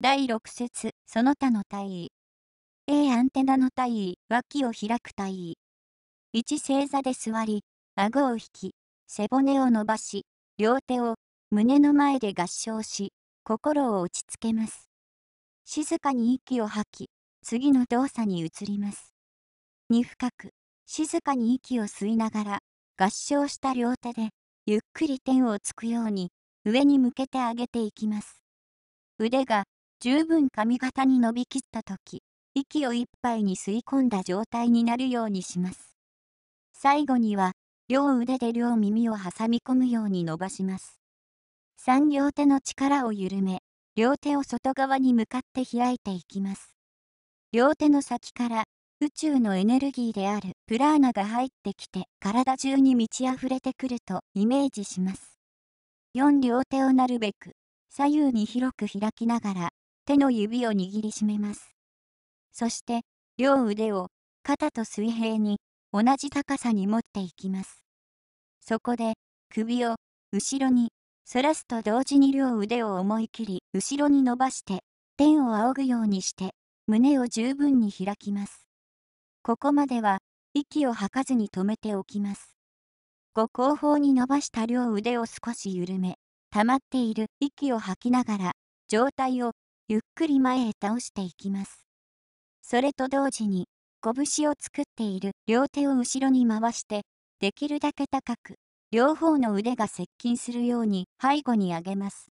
第6節その他の体位 A アンテナの体位脇を開く体位1正座で座り顎を引き背骨を伸ばし両手を胸の前で合掌し心を落ち着けます静かに息を吐き次の動作に移ります2深く静かに息を吸いながら合掌した両手でゆっくり天をつくように上に向けて上げていきます腕が十分髪型に伸びきった時、息をいっぱいに吸い込んだ状態になるようにします。最後には、両腕で両耳を挟み込むように伸ばします。3両手の力を緩め、両手を外側に向かって開いていきます。両手の先から宇宙のエネルギーであるプラーナが入ってきて体中に満ち溢れてくるとイメージします。4両手をなるべく左右に広く開きながら手の指を握りしめます。そして、両腕を肩と水平に同じ高さに持っていきます。そこで、首を後ろに反らすと同時に両腕を思い切り後ろに伸ばして、天を仰ぐようにして、胸を十分に開きます。ここまでは、息を吐かずに止めておきます。ご後方に伸ばした両腕を少し緩め、溜まっている息を吐きながら、上体をゆっくり前へ倒していきます。それと同時に、拳を作っている両手を後ろに回して、できるだけ高く、両方の腕が接近するように背後に上げます。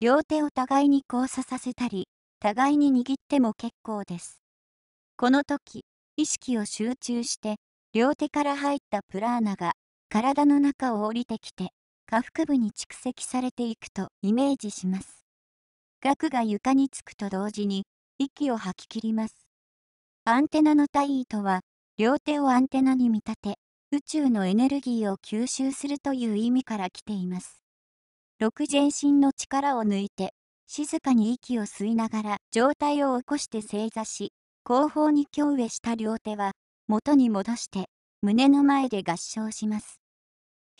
両手を互いに交差させたり、互いに握っても結構です。この時、意識を集中して、両手から入ったプラーナが体の中を降りてきて、下腹部に蓄積されていくとイメージします。額が床につくと同時に、息を吐き切ります。アンテナの体位とは、両手をアンテナに見立て、宇宙のエネルギーを吸収するという意味から来ています。6全身の力を抜いて、静かに息を吸いながら上体を起こして正座し、後方に胸上した両手は、元に戻して、胸の前で合掌します。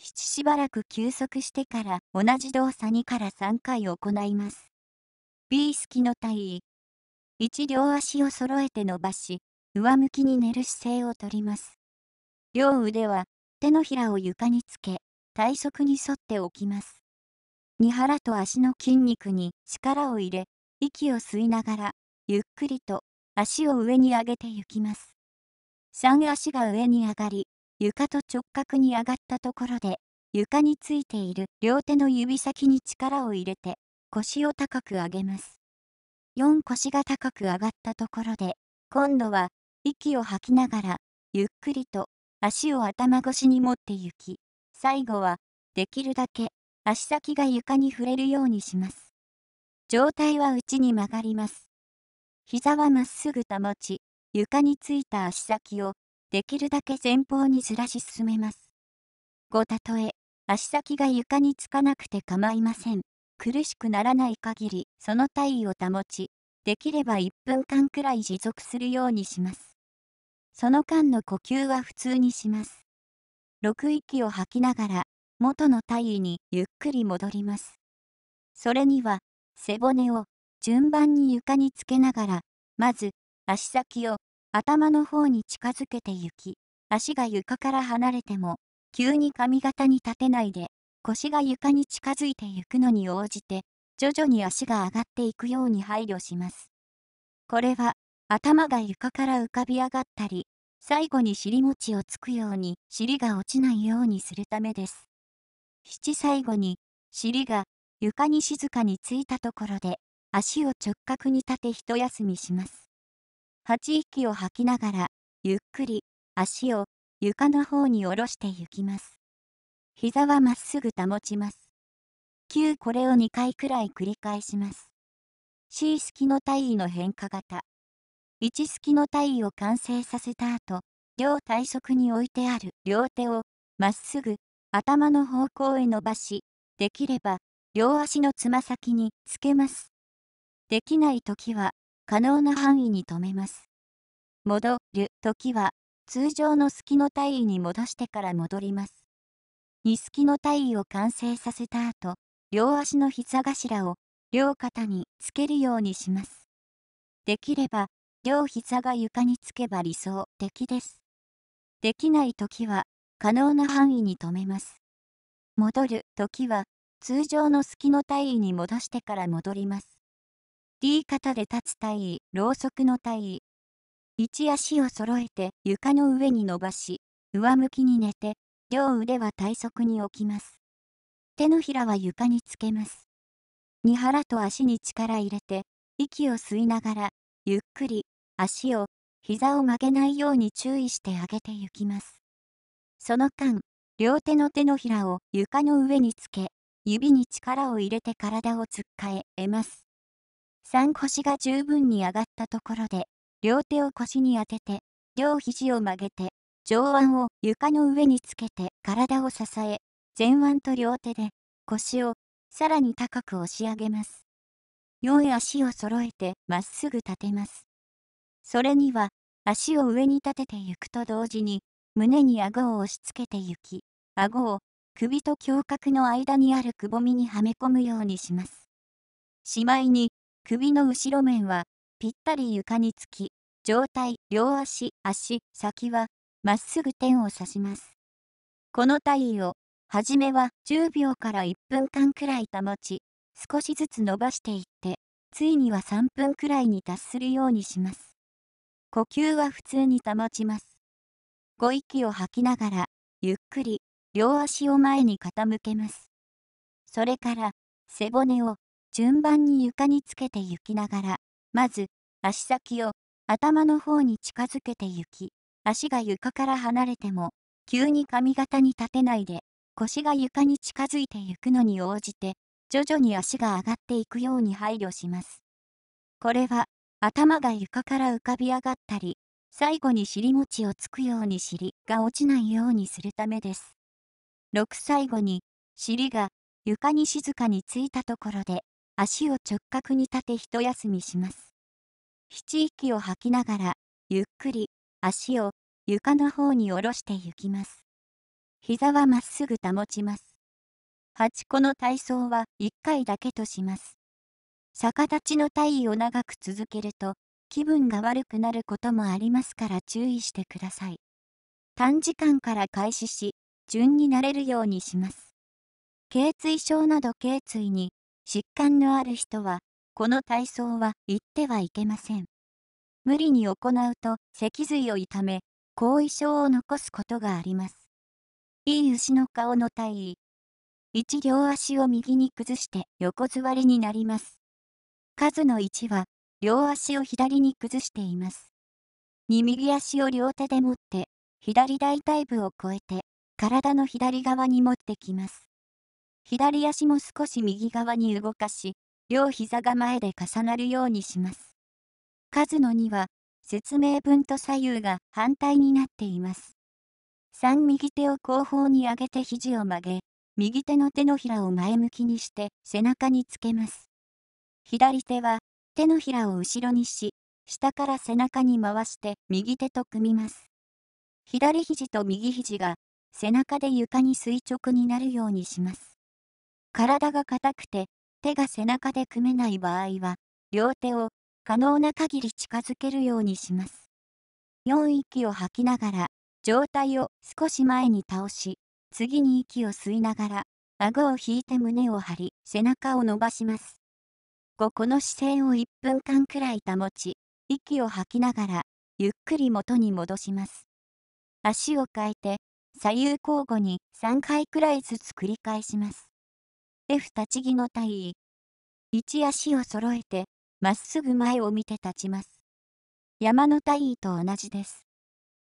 しばらく休息してから同じ動作2から3回行います。B 式の体位。1両足を揃えて伸ばし、上向きに寝る姿勢をとります。両腕は手のひらを床につけ、体側に沿っておきます。二腹と足の筋肉に力を入れ、息を吸いながら、ゆっくりと足を上に上げていきます。三足が上に上がり、床と直角に上がったところで、床についている両手の指先に力を入れて、腰を高く上げます。4腰が高く上がったところで、今度は息を吐きながら、ゆっくりと足を頭越しに持って行き、最後はできるだけ足先が床に触れるようにします。上体は内に曲がります。膝はまっすぐ保ち、床についた足先をできるだけ前方にずらし進めます。ごたとえ足先が床につかなくて構いません。苦しくならない限りその体位を保ち、できれば1分間くらい持続するようにします。その間の呼吸は普通にします。6息を吐きながら元の体位にゆっくり戻ります。それには背骨を順番に床につけながら、まず足先を頭の方に近づけてゆき、足が床から離れても急に髪型に立てないで腰が床に近づいていくのに応じて、徐々に足が上がっていくように配慮します。これは、頭が床から浮かび上がったり、最後に尻餅をつくように尻が落ちないようにするためです。七最後に、尻が床に静かについたところで、足を直角に立て一休みします。八息を吐きながら、ゆっくり足を床の方に下ろしていきます。膝はまっすぐ保ちます。9これを2回くらい繰り返します。C 式の体位の変化型。1式の体位を完成させた後、両体側に置いてある両手をまっすぐ頭の方向へ伸ばし、できれば両足のつま先につけます。できない時は可能な範囲に止めます。戻る時は通常の隙の体位に戻してから戻ります。ニスキの体位を完成させた後、両足の膝頭を両肩につけるようにします。できれば、両膝が床につけば理想的です。できない時は、可能な範囲に止めます。戻る時は、通常の隙の体位に戻してから戻ります。D 型で立つ体位、ろうそくの体位。一足を揃えて床の上に伸ばし、上向きに寝て、両腕は体側に置きます。手のひらは床につけます。二腹と足に力入れて、息を吸いながら、ゆっくり、足を、膝を曲げないように注意して上げてゆきます。その間、両手の手のひらを床の上につけ、指に力を入れて体をつっかえ、得ます。三腰が十分に上がったところで、両手を腰に当てて、両肘を曲げて、上腕を床の上につけて体を支え、前腕と両手で腰をさらに高く押し上げます。良い足を揃えてまっすぐ立てます。それには足を上に立てていくと同時に胸に顎を押し付けてゆき、顎を首と胸郭の間にあるくぼみにはめ込むようにします。しまいに首の後ろ面はぴったり床につき、上体、両足、足、先はまっすぐ点を指します。この体位を、はじめは10秒から1分間くらい保ち、少しずつ伸ばしていって、ついには3分くらいに達するようにします。呼吸は普通に保ちます。ご息を吐きながら、ゆっくり、両足を前に傾けます。それから、背骨を順番に床につけてゆきながら、まず、足先を頭の方に近づけてゆき、足が床から離れても、急に髪型に立てないで、腰が床に近づいていくのに応じて、徐々に足が上がっていくように配慮します。これは、頭が床から浮かび上がったり、最後に尻餅をつくように尻が落ちないようにするためです。6最後に、尻が床に静かについたところで、足を直角に立て一休みします。七息を吐きながら、ゆっくり足を床の方に下ろして行きます。膝はまっすぐ保ちます。8個の体操は1回だけとします。逆立ちの体位を長く続けると気分が悪くなることもありますから注意してください。短時間から開始し、順になれるようにします。頚椎症など頸椎に疾患のある人は、この体操は行ってはいけません。無理に行うと脊髄を痛め後遺症を残すことがありますいい牛の顔の体位1両足を右に崩して横座りになります数の1は両足を左に崩しています2右足を両手で持って左大腿部を越えて体の左側に持ってきます左足も少し右側に動かし両膝が前で重なるようにします数の2は、説明文と左右が反対になっています。3右手を後方に上げて肘を曲げ、右手の手のひらを前向きにして背中につけます。左手は手のひらを後ろにし、下から背中に回して右手と組みます。左肘と右肘が背中で床に垂直になるようにします。体が硬くて手が背中で組めない場合は、両手を可能な限り近づけるようにします。4息を吐きながら、上体を少し前に倒し、次に息を吸いながら、顎を引いて胸を張り、背中を伸ばします。5この姿勢を1分間くらい保ち、息を吐きながら、ゆっくり元に戻します。足を変えて、左右交互に3回くらいずつ繰り返します。F 立ち木の体位。1足を揃えて、まっすぐ前を見て立ちます。山の隊位と同じです。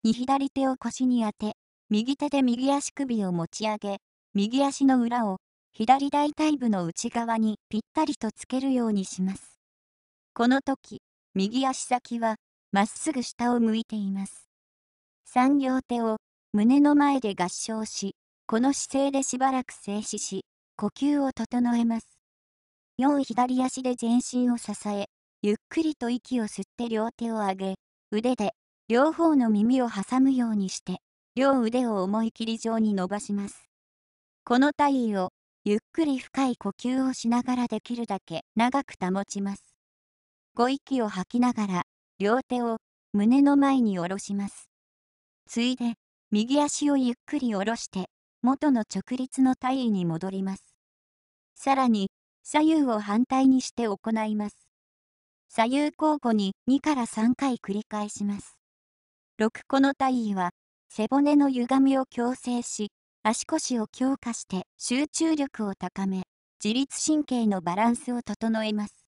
に左手を腰に当て、右手で右足首を持ち上げ、右足の裏を左大腿部の内側にぴったりとつけるようにします。この時、右足先はまっすぐ下を向いています。3両手を胸の前で合掌し、この姿勢でしばらく静止し、呼吸を整えます。4左足で全身を支え、ゆっくりと息を吸って両手を上げ、腕で両方の耳を挟むようにして、両腕を思い切り上に伸ばします。この体位をゆっくり深い呼吸をしながらできるだけ長く保ちます。ご息を吐きながら両手を胸の前に下ろします。ついで右足をゆっくり下ろして元の直立の体位に戻ります。さらに左右を反対にして行います。左右交互に2から3回繰り返します。6個の体位は背骨の歪みを矯正し、足腰を強化して集中力を高め、自律神経のバランスを整えます。